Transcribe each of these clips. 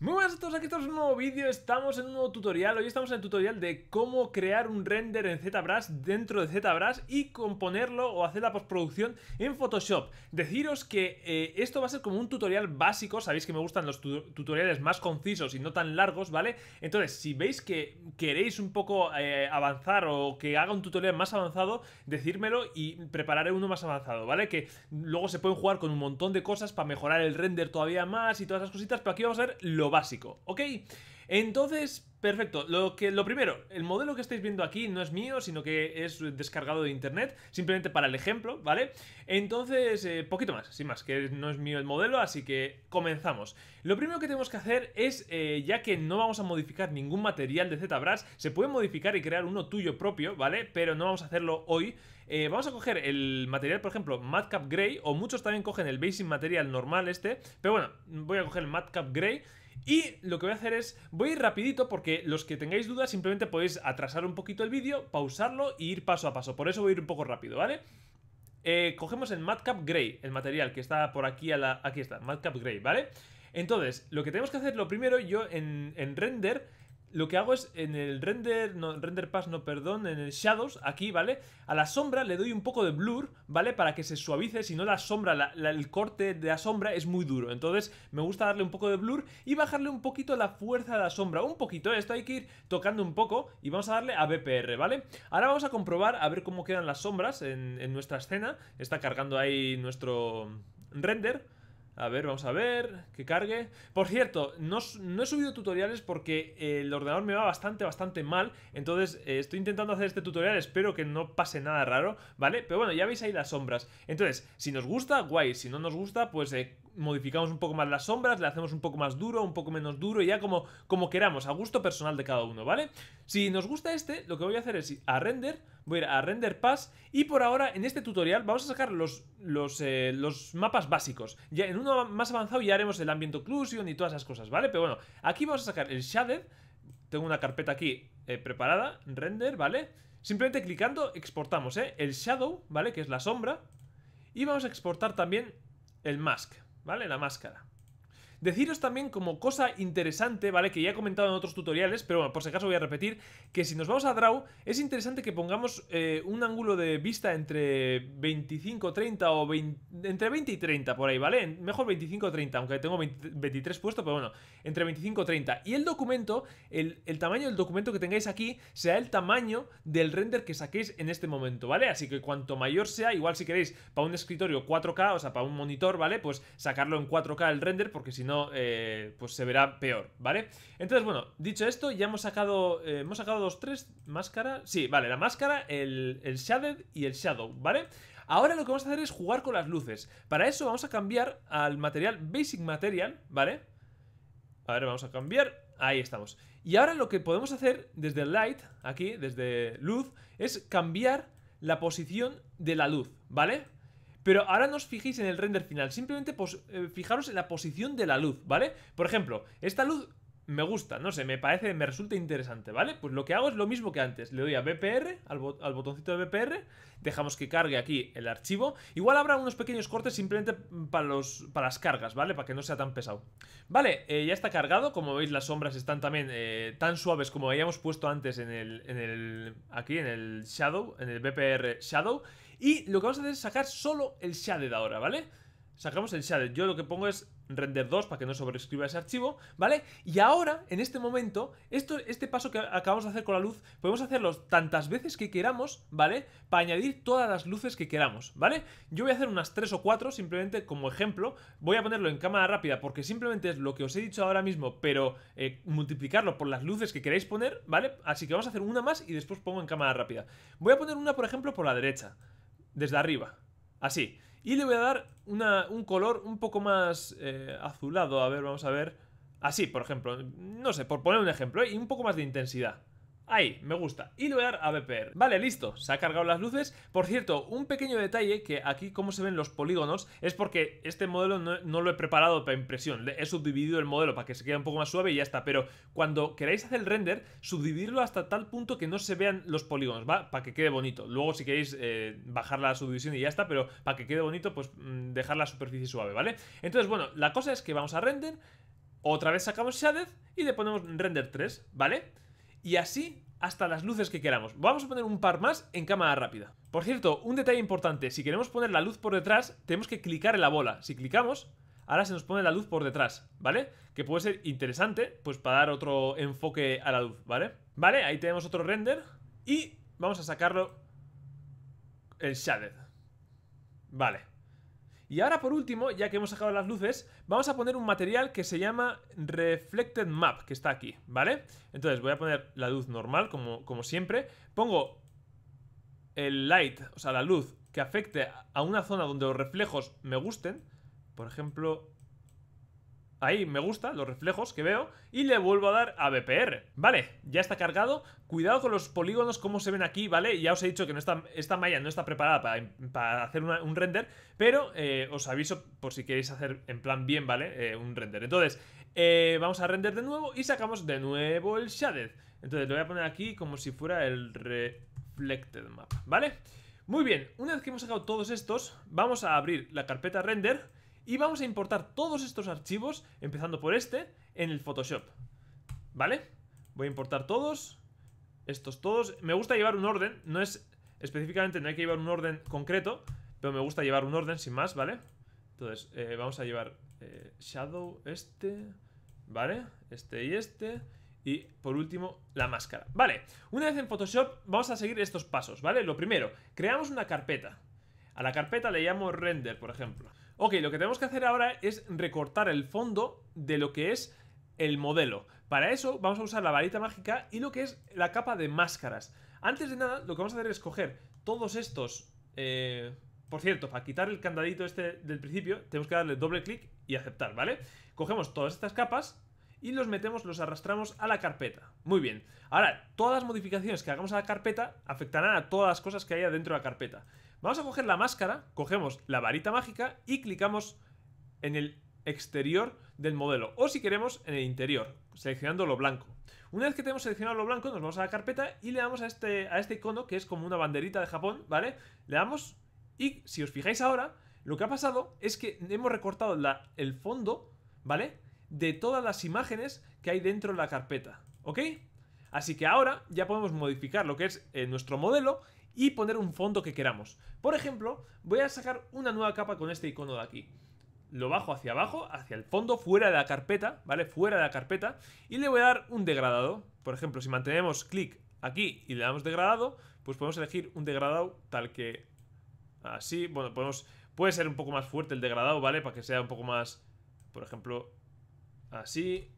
Muy buenas a todos, aquí estamos en un nuevo vídeo, estamos en un nuevo tutorial Hoy estamos en el tutorial de cómo crear un render en ZBrush dentro de ZBrush Y componerlo o hacer la postproducción en Photoshop Deciros que eh, esto va a ser como un tutorial básico Sabéis que me gustan los tutoriales más concisos y no tan largos, ¿vale? Entonces, si veis que queréis un poco eh, avanzar o que haga un tutorial más avanzado Decírmelo y prepararé uno más avanzado, ¿vale? Que luego se pueden jugar con un montón de cosas para mejorar el render todavía más y todas esas cositas Pero aquí vamos a ver lo básico, ¿ok? Entonces, perfecto. Lo, que, lo primero, el modelo que estáis viendo aquí no es mío, sino que es descargado de internet, simplemente para el ejemplo, ¿vale? Entonces, eh, poquito más, sin más, que no es mío el modelo, así que comenzamos. Lo primero que tenemos que hacer es, eh, ya que no vamos a modificar ningún material de ZBrush, se puede modificar y crear uno tuyo propio, ¿vale? Pero no vamos a hacerlo hoy. Eh, vamos a coger el material, por ejemplo, Madcap Gray, o muchos también cogen el Basic Material normal este, pero bueno, voy a coger el Madcap Gray y lo que voy a hacer es, voy a ir rapidito porque los que tengáis dudas simplemente podéis atrasar un poquito el vídeo, pausarlo y ir paso a paso. Por eso voy a ir un poco rápido, ¿vale? Eh, cogemos el Madcap Grey, el material que está por aquí a la... Aquí está, Madcap Grey, ¿vale? Entonces, lo que tenemos que hacer, lo primero, yo en render lo que hago es en el render, no, render pass, no, perdón, en el shadows, aquí, ¿vale? A la sombra le doy un poco de blur, ¿vale? Para que se suavice, si no la sombra, el corte de la sombra es muy duro. Entonces me gusta darle un poco de blur y bajarle un poquito la fuerza de la sombra. Un poquito, esto hay que ir tocando un poco y vamos a darle a BPR, ¿vale? Ahora vamos a comprobar a ver cómo quedan las sombras en nuestra escena. Está cargando ahí nuestro render. A ver, vamos a ver, que cargue. Por cierto, no, he subido tutoriales porque el ordenador me va bastante, bastante mal. Entonces eh, estoy intentando hacer este tutorial, espero que no pase nada raro, ¿vale? Pero bueno, ya veis ahí las sombras. Entonces, si nos gusta, guay. Si no nos gusta, pues eh, modificamos un poco más las sombras, le hacemos un poco más duro, un poco menos duro, y ya como, como queramos, a gusto personal de cada uno, ¿vale? Si nos gusta este, lo que voy a hacer es a render voy a ir a Render Pass y por ahora en este tutorial vamos a sacar los, eh, los, mapas básicos. Ya en uno más avanzado ya haremos el ambiente Occlusion y todas esas cosas, ¿vale? Pero bueno, aquí vamos a sacar el Shaded, tengo una carpeta aquí eh, preparada, Render, ¿vale? Simplemente clicando exportamos, ¿eh? El Shadow, ¿vale? Que es la sombra y vamos a exportar también el Mask, ¿vale? La máscara. Deciros también como cosa interesante, ¿vale? Que ya he comentado en otros tutoriales, pero bueno, por si acaso voy a repetir, que si nos vamos a Draw, es interesante que pongamos eh, un ángulo de vista entre 25, 30 o 20, entre 20 y 30 por ahí, ¿vale? Mejor 25 30, aunque tengo 23 puesto, pero bueno, entre 25 y 30. Y el documento, el, el tamaño del documento que tengáis aquí, sea el tamaño del render que saquéis en este momento, ¿vale? Así que cuanto mayor sea, igual si queréis para un escritorio 4K, o sea, para un monitor, ¿vale? Pues sacarlo en 4K el render, porque si no no, eh, pues se verá peor, ¿vale? Entonces, bueno, dicho esto, ya hemos sacado, eh, hemos sacado los tres, máscaras sí, vale, la máscara, el, el Shaded y el Shadow, ¿vale? Ahora lo que vamos a hacer es jugar con las luces. Para eso vamos a cambiar al material Basic Material, ¿vale? A ver, vamos a cambiar. Ahí estamos. Y ahora lo que podemos hacer desde Light, aquí, desde Luz, es cambiar la posición de la luz, ¿vale? Pero ahora no os fijéis en el render final, simplemente eh, fijaros en la posición de la luz, ¿vale? Por ejemplo, esta luz me gusta, no sé, me parece, me resulta interesante, ¿vale? Pues lo que hago es lo mismo que antes, le doy a BPR, al, botoncito de BPR, dejamos que cargue aquí el archivo, igual habrá unos pequeños cortes simplemente para, los, para las cargas, ¿vale? Para que no sea tan pesado. Vale, eh, ya está cargado, como veis las sombras están también eh, tan suaves como habíamos puesto antes en el, en el, aquí en el Shadow, en el BPR Shadow, y lo que vamos a hacer es sacar solo el de ahora, ¿vale? Sacamos el Shaded, yo lo que pongo es render 2 para que no sobrescriba ese archivo, ¿vale? Y ahora, en este momento, esto, este paso que acabamos de hacer con la luz, podemos hacerlo tantas veces que queramos, ¿vale? Para añadir todas las luces que queramos, ¿vale? Yo voy a hacer unas 3 o 4, simplemente como ejemplo, voy a ponerlo en cámara rápida porque simplemente es lo que os he dicho ahora mismo, pero eh, multiplicarlo por las luces que queréis poner, ¿vale? Así que vamos a hacer una más y después pongo en cámara rápida. Voy a poner una, por ejemplo, por la derecha, desde arriba, así. Y le voy a dar un color un poco más eh, azulado. A ver, vamos a ver. Así, por ejemplo. No sé, por poner un ejemplo. ¿eh? Y un poco más de intensidad. Ahí, me gusta. Y le a dar a BPR. Vale, listo. Se ha cargado las luces. Por cierto, un pequeño detalle que aquí como se ven los polígonos es porque este modelo no, lo he preparado para impresión. He subdividido el modelo para que se quede un poco más suave y ya está. Pero cuando queráis hacer el render, subdividirlo hasta tal punto que no se vean los polígonos, ¿va? Para que quede bonito. Luego si queréis eh, bajar la subdivisión y ya está, pero para que quede bonito, pues mm, dejar la superficie suave, ¿vale? Entonces, bueno, la cosa es que vamos a render, otra vez sacamos Shaded y le ponemos render 3, ¿vale? vale y así hasta las luces que queramos. Vamos a poner un par más en cámara rápida. Por cierto, un detalle importante, si queremos poner la luz por detrás, tenemos que clicar en la bola. Si clicamos, ahora se nos pone la luz por detrás, ¿vale? Que puede ser interesante, pues para dar otro enfoque a la luz, ¿vale? Vale, ahí tenemos otro render y vamos a sacarlo el Shaded Vale. Y ahora por último, ya que hemos sacado las luces, vamos a poner un material que se llama Reflected Map, que está aquí, ¿vale? Entonces voy a poner la luz normal, como, como siempre. Pongo el light, o sea, la luz que afecte a una zona donde los reflejos me gusten. Por ejemplo, Ahí me gusta, los reflejos que veo Y le vuelvo a dar a BPR Vale, ya está cargado Cuidado con los polígonos, como se ven aquí, ¿vale? Ya os he dicho que no está, esta malla no está preparada para, hacer un render Pero eh, os aviso por si queréis hacer en plan bien, ¿vale? Eh, un render Entonces, eh, vamos a render de nuevo Y sacamos de nuevo el shaded Entonces lo voy a poner aquí como si fuera el reflected map, ¿vale? Muy bien, una vez que hemos sacado todos estos Vamos a abrir la carpeta render y vamos a importar todos estos archivos, empezando por este, en el Photoshop. ¿Vale? Voy a importar todos, estos todos. Me gusta llevar un orden, no es específicamente, no hay que llevar un orden concreto, pero me gusta llevar un orden sin más, ¿vale? Entonces, eh, vamos a llevar eh, Shadow, este, ¿vale? Este y este. Y por último, la máscara. Vale, una vez en Photoshop vamos a seguir estos pasos, ¿vale? Lo primero, creamos una carpeta. A la carpeta le llamo render, por ejemplo. Ok, lo que tenemos que hacer ahora es recortar el fondo de lo que es el modelo. Para eso vamos a usar la varita mágica y lo que es la capa de máscaras. Antes de nada, lo que vamos a hacer es coger todos estos... Eh, por cierto, para quitar el candadito este del principio, tenemos que darle doble clic y aceptar, ¿vale? Cogemos todas estas capas y los metemos, los arrastramos a la carpeta. Muy bien. Ahora, todas las modificaciones que hagamos a la carpeta afectarán a todas las cosas que haya dentro de la carpeta. Vamos a coger la máscara, cogemos la varita mágica y clicamos en el exterior del modelo o si queremos en el interior, seleccionando lo blanco. Una vez que tenemos seleccionado lo blanco nos vamos a la carpeta y le damos a este, a este icono que es como una banderita de Japón, ¿vale? Le damos y si os fijáis ahora, lo que ha pasado es que hemos recortado el fondo, ¿vale? De todas las imágenes que hay dentro de la carpeta, ¿ok? Así que ahora ya podemos modificar lo que es eh, nuestro modelo y poner un fondo que queramos. Por ejemplo, voy a sacar una nueva capa con este icono de aquí. Lo bajo hacia abajo, hacia el fondo, fuera de la carpeta, ¿vale? Fuera de la carpeta. Y le voy a dar un degradado. Por ejemplo, si mantenemos clic aquí y le damos degradado, pues podemos elegir un degradado tal que así. Bueno, podemos... Puede ser un poco más fuerte el degradado, ¿vale? Para que sea un poco más... Por ejemplo, así.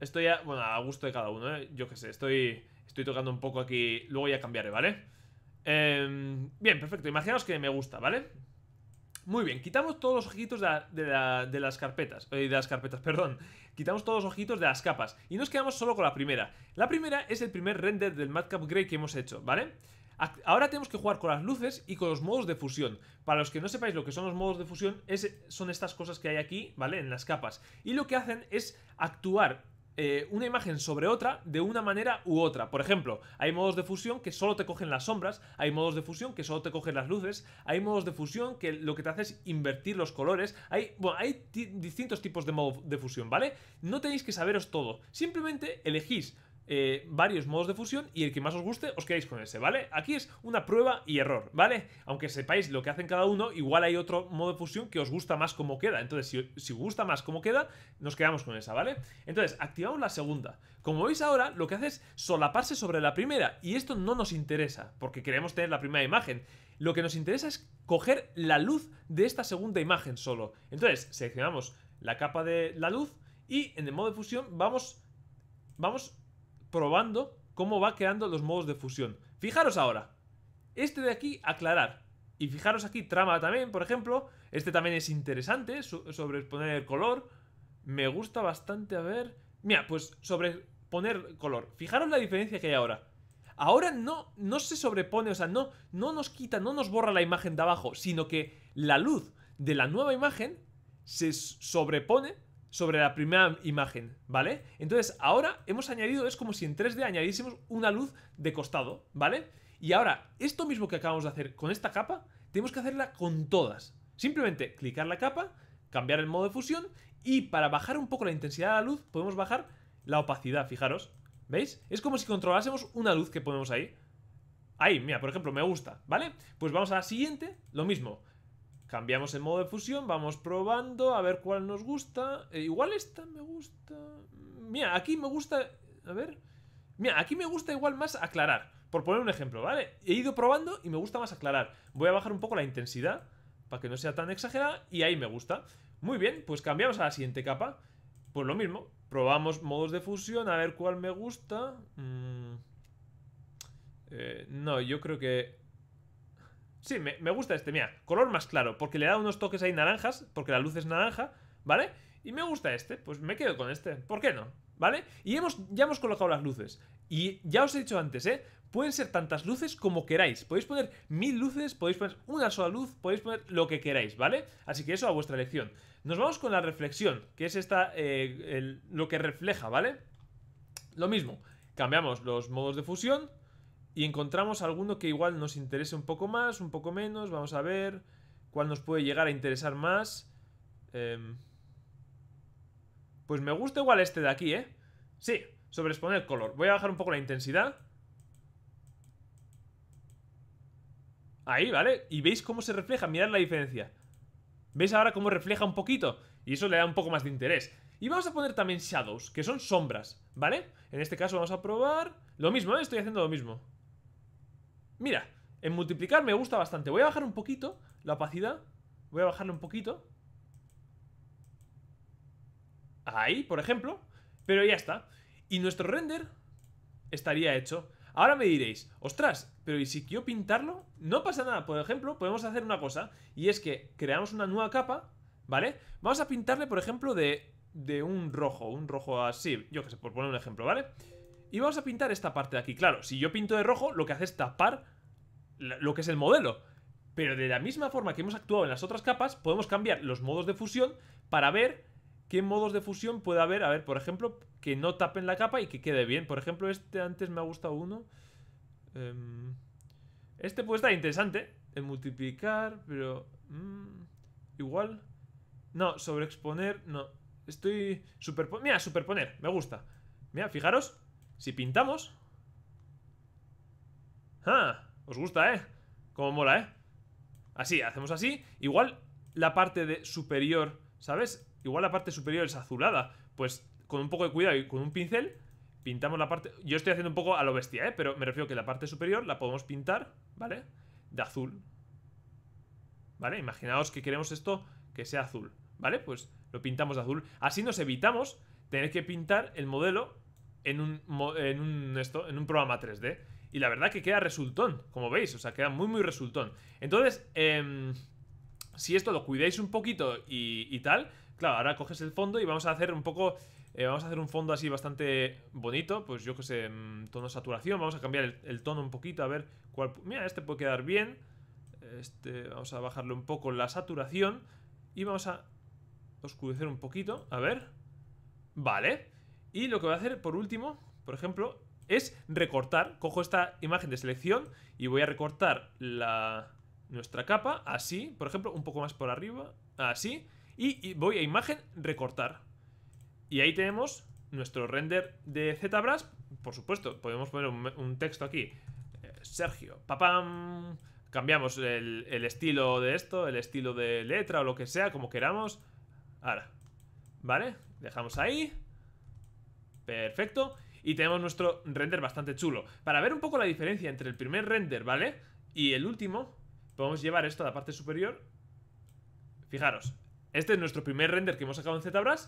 Esto ya, bueno, a gusto de cada uno, ¿eh? Yo qué sé, estoy Estoy tocando un poco aquí, luego ya cambiaré, ¿vale? Em, bien, perfecto, imaginaos que me gusta, ¿vale? Muy bien, quitamos todos los ojitos de, las carpetas, o de las carpetas, eh, perdón. Quitamos todos los ojitos de las capas y nos quedamos solo con la primera. La primera es el primer render del Madcap Grey que hemos hecho, ¿vale? Ahora tenemos que jugar con las luces y con los modos de fusión. Para los que no sepáis lo que son los modos de fusión, es, son estas cosas que hay aquí, ¿vale? En las capas. Y lo que hacen es actuar eh, una imagen sobre otra de una manera u otra. Por ejemplo, hay modos de fusión que solo te cogen las sombras, hay modos de fusión que solo te cogen las luces, hay modos de fusión que lo que te hace es invertir los colores, hay, hay distintos tipos de modos de fusión, ¿vale? No tenéis que saberos todo, simplemente elegís eh, varios modos de fusión y el que más os guste os quedáis con ese, ¿vale? Aquí es una prueba y error, ¿vale? Aunque sepáis lo que hacen cada uno, igual hay otro modo de fusión que os gusta más como queda. Entonces, si, os gusta más como queda, nos quedamos con esa, ¿vale? Entonces, activamos la segunda. Como veis ahora, lo que hace es solaparse sobre la primera y esto no nos interesa porque queremos tener la primera imagen. Lo que nos interesa es coger la luz de esta segunda imagen solo. Entonces, seleccionamos la capa de la luz y en el modo de fusión vamos... Vamos probando cómo va quedando los modos de fusión. Fijaros ahora. Este de aquí, aclarar. Y fijaros aquí, trama también, por ejemplo. Este también es interesante, sobre sobreponer el color. Me gusta bastante, a ver... Mira, pues sobreponer color. Fijaros la diferencia que hay ahora. Ahora no, no se sobrepone, o sea, no, no nos quita, no nos borra la imagen de abajo, sino que la luz de la nueva imagen se sobrepone sobre la primera imagen, ¿vale? Entonces ahora hemos añadido, es como si en 3D añadiésemos una luz de costado, ¿vale? Y ahora, esto mismo que acabamos de hacer con esta capa, tenemos que hacerla con todas. Simplemente clicar la capa, cambiar el modo de fusión y para bajar un poco la intensidad de la luz podemos bajar la opacidad, fijaros. ¿Veis? Es como si controlásemos una luz que ponemos ahí. Ahí, mira, por ejemplo, me gusta, ¿vale? Pues vamos a la siguiente, lo mismo. Cambiamos el modo de fusión, vamos probando a ver cuál nos gusta. Eh, igual esta me gusta... Mira, aquí me gusta... A ver... Mira, aquí me gusta igual más aclarar. Por poner un ejemplo, ¿vale? He ido probando y me gusta más aclarar. Voy a bajar un poco la intensidad para que no sea tan exagerada y ahí me gusta. Muy bien, pues cambiamos a la siguiente capa. Pues lo mismo, probamos modos de fusión, a ver cuál me gusta. Mm. Eh, no, yo creo que Sí, me, gusta este, mira, color más claro, porque le da unos toques ahí naranjas, porque la luz es naranja, ¿vale? Y me gusta este, pues me quedo con este, ¿por qué no? ¿Vale? Y hemos, ya hemos colocado las luces. Y ya os he dicho antes, ¿eh? Pueden ser tantas luces como queráis. Podéis poner mil luces, podéis poner una sola luz, podéis poner lo que queráis, ¿vale? Así que eso a vuestra elección. Nos vamos con la reflexión, que es esta, eh, lo que refleja, ¿vale? Lo mismo, cambiamos los modos de fusión y encontramos alguno que igual nos interese un poco más, un poco menos. Vamos a ver cuál nos puede llegar a interesar más. Em, pues me gusta igual este de aquí, ¿eh? Sí, sobreexponer color. Voy a bajar un poco la intensidad. Ahí, ¿vale? Y veis cómo se refleja, mirad la diferencia. ¿Veis ahora cómo refleja un poquito? Y eso le da un poco más de interés. Y vamos a poner también shadows, que son sombras, ¿vale? En este caso vamos a probar... Lo mismo, ¿eh? estoy haciendo lo mismo. Mira, en multiplicar me gusta bastante Voy a bajar un poquito la opacidad Voy a bajarle un poquito Ahí, por ejemplo Pero ya está Y nuestro render estaría hecho Ahora me diréis, ostras, pero ¿y si quiero pintarlo? No pasa nada, por ejemplo, podemos hacer una cosa Y es que creamos una nueva capa, ¿vale? Vamos a pintarle, por ejemplo, de, un rojo Un rojo así, yo que sé, por poner un ejemplo, ¿vale? vale y vamos a pintar esta parte de aquí. Claro, si yo pinto de rojo, lo que hace es tapar lo que es el modelo. Pero de la misma forma que hemos actuado en las otras capas, podemos cambiar los modos de fusión para ver qué modos de fusión puede haber. A ver, por ejemplo, que no tapen la capa y que quede bien. Por ejemplo, este antes me ha gustado uno. Em, este puede estar interesante en multiplicar, pero... Mm, igual... No, sobreexponer, no. Estoy... Mira, superponer, me gusta. Mira, fijaros, si pintamos ¡Ah! Os gusta, ¿eh? Como mola, ¿eh? Así, hacemos así Igual la parte de superior, ¿sabes? Igual la parte superior es azulada Pues con un poco de cuidado y con un pincel Pintamos la parte... Yo estoy haciendo un poco a lo bestia, ¿eh? Pero me refiero que la parte superior la podemos pintar, ¿vale? De azul ¿Vale? Imaginaos que queremos esto que sea azul ¿Vale? Pues lo pintamos de azul Así nos evitamos tener que pintar el modelo en un, en un, esto, en un programa 3D. Y la verdad que queda resultón, como veis, o sea, queda muy, muy resultón. Entonces, em, si esto lo cuidáis un poquito y, tal, claro, ahora coges el fondo y vamos a hacer un poco... Eh, vamos a hacer un fondo así bastante bonito, pues yo que sé, em, tono saturación, vamos a cambiar el, tono un poquito, a ver Mira, este puede quedar bien, este, vamos a bajarle un poco la saturación y vamos a oscurecer un poquito, a ver... Vale, y lo que voy a hacer, por último, por ejemplo, es recortar. Cojo esta imagen de selección y voy a recortar nuestra capa así, por ejemplo, un poco más por arriba, así. Y, voy a imagen, recortar. Y ahí tenemos nuestro render de ZBrush. Por supuesto, podemos poner un, texto aquí. Eh, Sergio, papam. Cambiamos el, el estilo de esto, el estilo de letra o lo que sea, como queramos. Ahora, ¿vale? Dejamos ahí. Perfecto. Y tenemos nuestro render bastante chulo. Para ver un poco la diferencia entre el primer render, ¿vale? Y el último, podemos llevar esto a la parte superior. Fijaros, este es nuestro primer render que hemos sacado en ZBrush.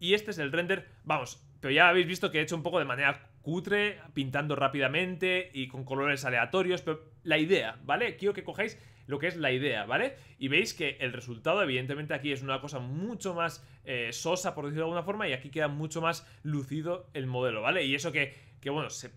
Y este es el render, vamos, pero ya habéis visto que he hecho un poco de manera cutre, pintando rápidamente y con colores aleatorios, pero la idea, ¿vale? Quiero que cojáis lo que es la idea, ¿vale? Y veis que el resultado, evidentemente, aquí es una cosa mucho más eh, sosa, por decirlo de alguna forma, y aquí queda mucho más lucido el modelo, ¿vale? Y eso que, que bueno, se,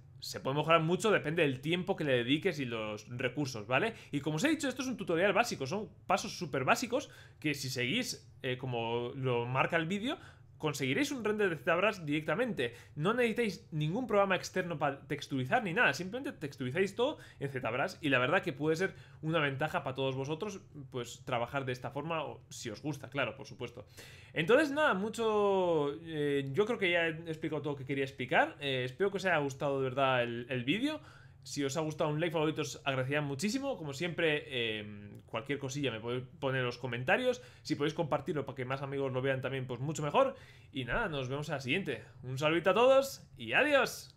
puede mejorar mucho, depende del tiempo que le dediques y los recursos, ¿vale? Y como os he dicho, esto es un tutorial básico, son pasos súper básicos que si seguís eh, como lo marca el vídeo, conseguiréis un render de ZBrush directamente. No necesitáis ningún programa externo para texturizar ni nada, simplemente texturizáis todo en ZBrush y la verdad que puede ser una ventaja para todos vosotros pues trabajar de esta forma si os gusta, claro, por supuesto. Entonces nada, mucho... Eh, yo creo que ya he explicado todo lo que quería explicar. Eh, espero que os haya gustado de verdad el, el vídeo. Si os ha gustado un like, favorito os agradecería muchísimo. Como siempre, em, cualquier cosilla me podéis poner en los comentarios. Si podéis compartirlo para que más amigos lo vean también, pues mucho mejor. Y nada, nos vemos en la siguiente. Un saludito a todos y adiós.